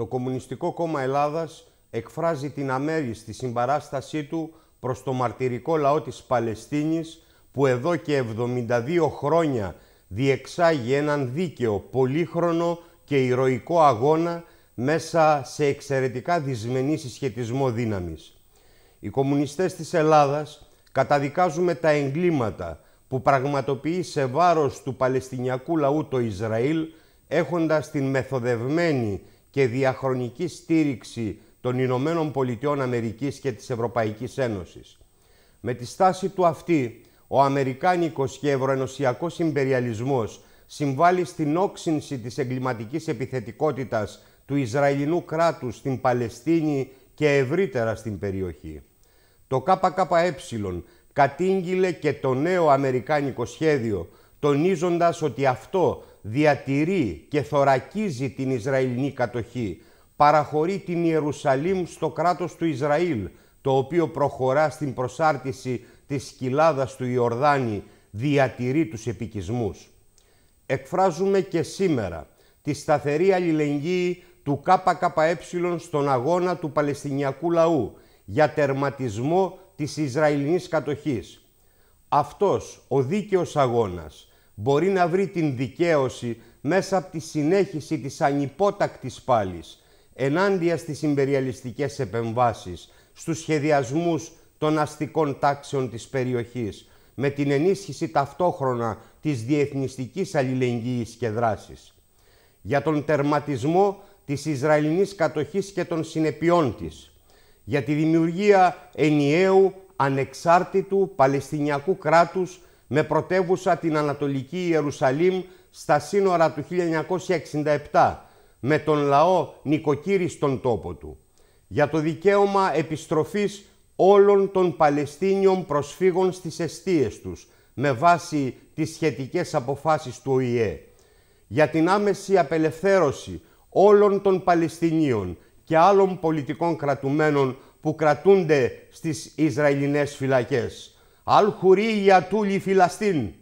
Το Κομμουνιστικό Κόμμα Ελλάδας εκφράζει την αμέριστη συμπαράστασή του προς το μαρτυρικό λαό της Παλαιστίνης που εδώ και 72 χρόνια διεξάγει έναν δίκαιο, πολύχρονο και ηρωικό αγώνα μέσα σε εξαιρετικά δυσμενή συσχετισμό δύναμης. Οι κομμουνιστές της Ελλάδας καταδικάζουμε τα εγκλήματα που πραγματοποιεί σε βάρος του Παλαιστινιακού λαού το Ισραήλ έχοντας την μεθοδευμένη και διαχρονική στήριξη των Ηνωμένων Πολιτειών Αμερικής και της Ευρωπαϊκής Ένωσης. Με τη στάση του αυτή, ο Αμερικάνικος και Ευρωενωσιακός Ιμπεριαλισμός συμβάλλει στην όξυνση της εγκληματικής επιθετικότητας του Ισραηλινού κράτους στην Παλαιστίνη και ευρύτερα στην περιοχή. Το ΚΚΕ κατήγγειλε και το νέο Αμερικάνικο σχέδιο, τονίζοντας ότι αυτό διατηρεί και θωρακίζει την Ισραηλινή κατοχή, παραχωρεί την Ιερουσαλήμ στο κράτος του Ισραήλ, το οποίο προχωρά στην προσάρτηση της κοιλάδας του Ιορδάνη, διατηρεί τους επικισμούς. Εκφράζουμε και σήμερα τη σταθερή αλληλεγγύη του ΚΚΕ στον αγώνα του Παλαιστινιακού λαού για τερματισμό της Ισραηλινής κατοχής. Αυτός ο δίκαιος αγώνας μπορεί να βρει την δικαίωση μέσα από τη συνέχιση της ανυπότακτης πάλης ενάντια στις ιμπεριαλιστικές επεμβάσεις, στους σχεδιασμούς των αστικών τάξεων της περιοχής, με την ενίσχυση ταυτόχρονα της διεθνιστικής αλληλεγγύης και δράσης. Για τον τερματισμό της Ισραηλινής κατοχής και των συνεπειών της, για τη δημιουργία ενιαίου, ανεξάρτητου Παλαιστινιακού κράτους με πρωτεύουσα την Ανατολική Ιερουσαλήμ στα σύνορα του 1967 με τον λαό νοικοκύρη στον τόπο του για το δικαίωμα επιστροφής όλων των Παλαιστίνιων προσφύγων στις εστίες τους με βάση τις σχετικές αποφάσεις του ΟΗΕ, για την άμεση απελευθέρωση όλων των Παλαιστινίων και άλλων πολιτικών κρατουμένων που κρατούνται στις Ισραηλινές φυλακές, Αλχωρίγια Τούλη Φιλαστίν